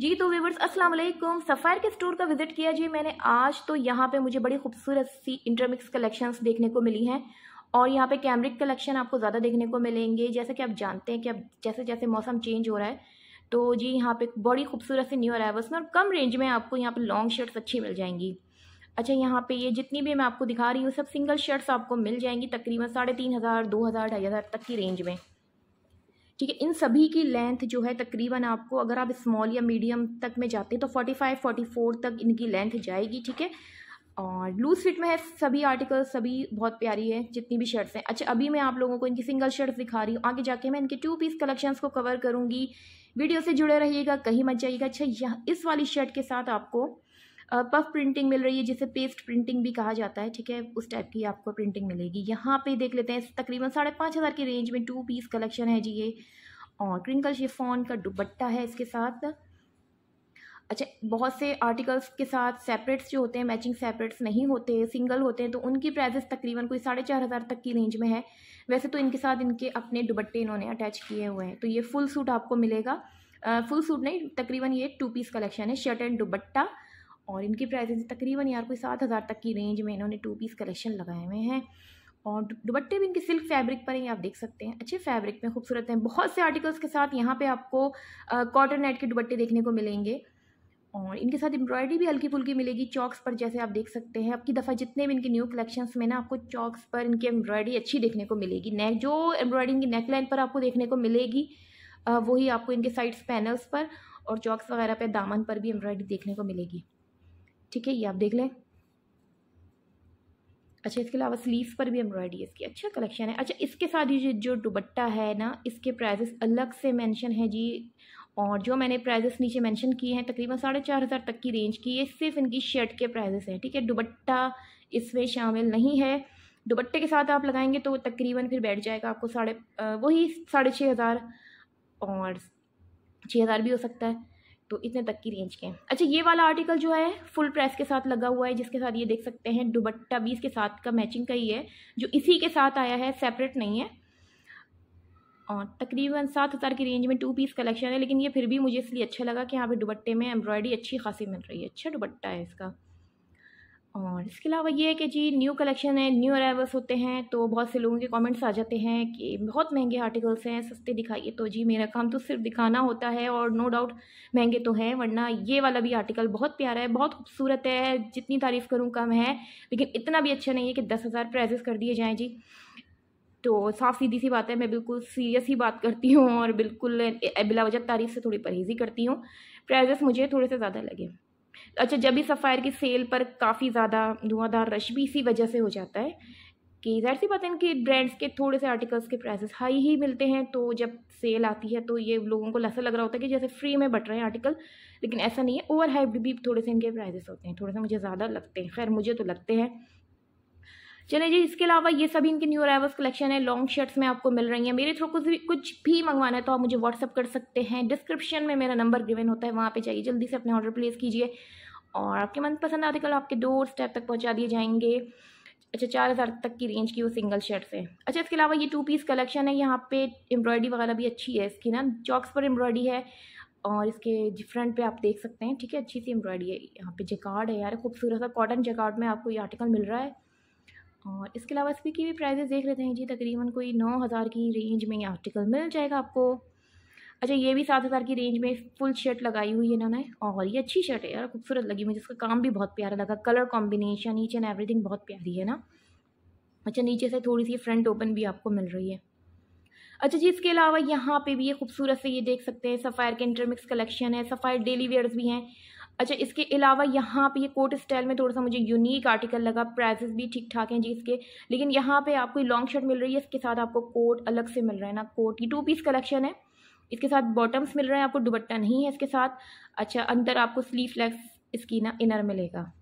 जी तो व्यूवर्स अस्सलाम वालेकुम सफ़ायर के स्टोर का विज़िट किया जी मैंने आज तो यहाँ पे मुझे बड़ी खूबसूरत सी इंटरमिक्स कलेक्शंस देखने को मिली हैं और यहाँ पे कैमरिक कलेक्शन आपको ज़्यादा देखने को मिलेंगे जैसे कि आप जानते हैं कि अब जैसे जैसे मौसम चेंज हो रहा है तो जी यहाँ पर बड़ी खूबसूरत सी न्यू अराइवल्स में और कम रेंज में आपको यहाँ पर लॉन्ग शर्ट्स अच्छी मिल जाएंगी अच्छा यहाँ पर ये जितनी भी मैं आपको दिखा रही हूँ सब सिंगल शर्ट्स आपको मिल जाएंगी तकरीबन साढ़े तीन हज़ार दो हज़ार ढाई हज़ार तक की रेंज में ठीक है इन सभी की लेंथ जो है तकरीबन आपको अगर आप स्मॉल या मीडियम तक में जाते हैं तो फोर्टी फाइव फोर्टी फोर तक इनकी लेंथ जाएगी ठीक है और लूज फिट में है सभी आर्टिकल्स सभी बहुत प्यारी है जितनी भी शर्ट्स हैं अच्छा अभी मैं आप लोगों को इनकी सिंगल शर्ट्स दिखा रही हूँ आगे जाके मैं इनके टू पीस कलेक्शंस को कवर करूँगी वीडियो से जुड़े रहिएगा कहीं मत जाइएगा अच्छा यहाँ इस वाली शर्ट के साथ आपको पफ प्रिंटिंग मिल रही है जिसे पेस्ट प्रिंटिंग भी कहा जाता है ठीक है उस टाइप की आपको प्रिंटिंग मिलेगी यहाँ पे देख लेते हैं तकरीबन साढ़े पाँच हज़ार की रेंज में टू पीस कलेक्शन है जी ये और क्रिंकल शिफॉन का दुपट्टा है इसके साथ अच्छा बहुत से आर्टिकल्स के साथ सेपरेट्स जो होते हैं मैचिंग सेपरेट्स नहीं होते सिंगल होते हैं तो उनकी प्राइजेस तकरीबन कोई साढ़े चार हज़ार तक की रेंज में है वैसे तो इनके साथ इनके अपने दुबट्टे इन्होंने अटैच किए हुए हैं तो ये फुल सूट आपको मिलेगा फुल सूट नहीं तकरीबन ये टू पीस कलेक्शन है शर्ट एंड दुबट्टा और इनकी प्राइसेस तकरीबन यार कोई सात हज़ार तक की रेंज में इन्होंने टू पीस कलेक्शन लगाए हुए हैं और दुपट्टे भी इनके सिल्क फैब्रिक पर ही आप देख सकते हैं अच्छे फैब्रिक में खूबसूरत हैं बहुत से आर्टिकल्स के साथ यहाँ पे आपको कॉटन नेट के दुपट्टे देखने को मिलेंगे और इनके साथ एम्ब्रॉयडरी भी हल्की फुल्की मिलेगी चॉक्स पर जैसे आप देख सकते हैं आपकी दफ़ा जितने भी इनके न्यू कलेक्शंस में ना आपको चॉक्स पर इनकी एम्ब्रॉयडरी अच्छी देखने को मिलेगी नेक जो एम्ब्रॉयडरी इनकी लाइन पर आपको देखने को मिलेगी वही आपको इनके साइड्स पैनल्स पर और चॉक्स वगैरह पर दामन पर भी एम्ब्रॉयडरी देखने को मिलेगी ठीक है ये आप देख लें अच्छा इसके अलावा स्लीव पर भी एम्ब्रॉयडरी इसकी अच्छा कलेक्शन है अच्छा इसके साथ ये जो दुबट्टा है ना इसके प्राइजेस अलग से मेंशन है जी और जो मैंने प्राइजेस नीचे मेंशन किए हैं तकरीबन साढ़े चार हज़ार तक की रेंज की ये सिर्फ इनकी शर्ट के प्राइजेस हैं ठीक है दुबट्टा इसमें शामिल नहीं है दुबट्टे के साथ आप लगाएंगे तो तकरीबन फिर बैठ जाएगा आपको साढ़े वही साढ़े छः हज़ार और छः हज़ार भी हो सकता है तो इतने तक की रेंज के हैं अच्छा ये वाला आर्टिकल जो है फुल प्रेस के साथ लगा हुआ है जिसके साथ ये देख सकते हैं दुबट्टा भी इसके साथ का मैचिंग का ही है जो इसी के साथ आया है सेपरेट नहीं है और तकरीबन सात हज़ार की रेंज में टू पीस कलेक्शन है लेकिन ये फिर भी मुझे इसलिए अच्छा लगा कि यहाँ पे दुबट्टे में एम्ब्रॉयडरी अच्छी खासी मिल रही है अच्छा दुबट्टा है इसका और इसके अलावा ये है कि जी न्यू कलेक्शन है न्यू अराइवल्स होते हैं तो बहुत से लोगों के कमेंट्स आ जाते हैं कि बहुत महंगे आर्टिकल्स हैं सस्ते दिखाइए तो जी मेरा काम तो सिर्फ दिखाना होता है और नो डाउट महंगे तो हैं वरना ये वाला भी आर्टिकल बहुत प्यारा है बहुत खूबसूरत है जितनी तारीफ़ करूँ कम है लेकिन इतना भी अच्छा नहीं है कि दस हज़ार प्राइजेस कर दिए जाएँ जी तो साफ सीधी सी बात है मैं बिल्कुल सीरियस ही बात करती हूँ और बिल्कुल बिलावजत तारीफ़ से थोड़ी परहेज़ी करती हूँ प्राइजेस मुझे थोड़े से ज़्यादा लगे अच्छा जब भी सफ़ायर की सेल पर काफ़ी ज़्यादा धुआंधार रश भी इसी वजह से हो जाता है कि जाहिर सी बात है कि ब्रांड्स के थोड़े से आर्टिकल्स के प्राइसेस हाई ही मिलते हैं तो जब सेल आती है तो ये लोगों को ऐसा लग रहा होता है कि जैसे फ्री में बट रहे हैं आर्टिकल लेकिन ऐसा नहीं है ओवर हाइप भी थोड़े से इनके प्राइजेस होते हैं थोड़े से मुझे ज़्यादा लगते हैं खैर मुझे तो लगते हैं चले जी इसके अलावा ये सभी इनके न्यू अराइवल्स कलेक्शन है लॉन्ग शर्ट्स में आपको मिल रही हैं मेरे थ्रू कुछ भी कुछ भी मंगवाना है तो आप मुझे व्हाट्सअप कर सकते हैं डिस्क्रिप्शन में मेरा नंबर गिवन होता है वहाँ पे जाइए जल्दी से अपने ऑर्डर प्लेस कीजिए और आपके मनपसंद आर्टिकल आपके डोर स्टेप तक पहुँचा दिए जाएंगे अच्छा चार हज़ार तक की रेंज की वो सिंगल शर्ट से अच्छा इसके अलावा ये टू पीस कलेक्शन है यहाँ पे एम्ब्रॉयडरी वगैरह भी अच्छी है इसकी ना चॉक्स पर एम्ब्रॉयडरी है और इसके फ्रंट पे आप देख सकते हैं ठीक है अच्छी सी एम्ब्रॉयडरी है यहाँ पे जकार्ड है यार खूबसूरत सा कॉटन जकार्ड में आपको ये आर्टिकल मिल रहा है और इसके अलावा इसकी की भी प्राइजेज़ देख लेते हैं जी तकरीबन कोई नौ हज़ार की रेंज में ये आर्टिकल मिल जाएगा आपको अच्छा ये भी सात हज़ार की रेंज में फुल शर्ट लगाई हुई है इन्होंने और ये अच्छी शर्ट है यार खूबसूरत लगी मुझे इसका काम भी बहुत प्यारा लगा colour combination each and everything बहुत प्यारी है ना अच्छा नीचे से थोड़ी सी फ्रंट ओपन भी आपको मिल रही है अच्छा जी इसके अलावा यहाँ पे भी ये खूबसूरत से ये देख सकते हैं सफ़ायर के इंटरमिक्स कलेक्शन है सफ़ायर डेली वेयर्स भी हैं अच्छा इसके अलावा यहाँ पे ये कोट स्टाइल में थोड़ा सा मुझे यूनिक आर्टिकल लगा प्राइसेस भी ठीक ठाक हैं जी इसके लेकिन यहाँ पे आपको लॉन्ग शर्ट मिल रही है इसके साथ आपको कोट अलग से मिल रहा है ना कोट ये टू पीस कलेक्शन है इसके साथ बॉटम्स मिल रहे हैं आपको दुबट्टा नहीं है इसके साथ अच्छा अंदर आपको स्लीव लेग्स इसकी ना इनर मिलेगा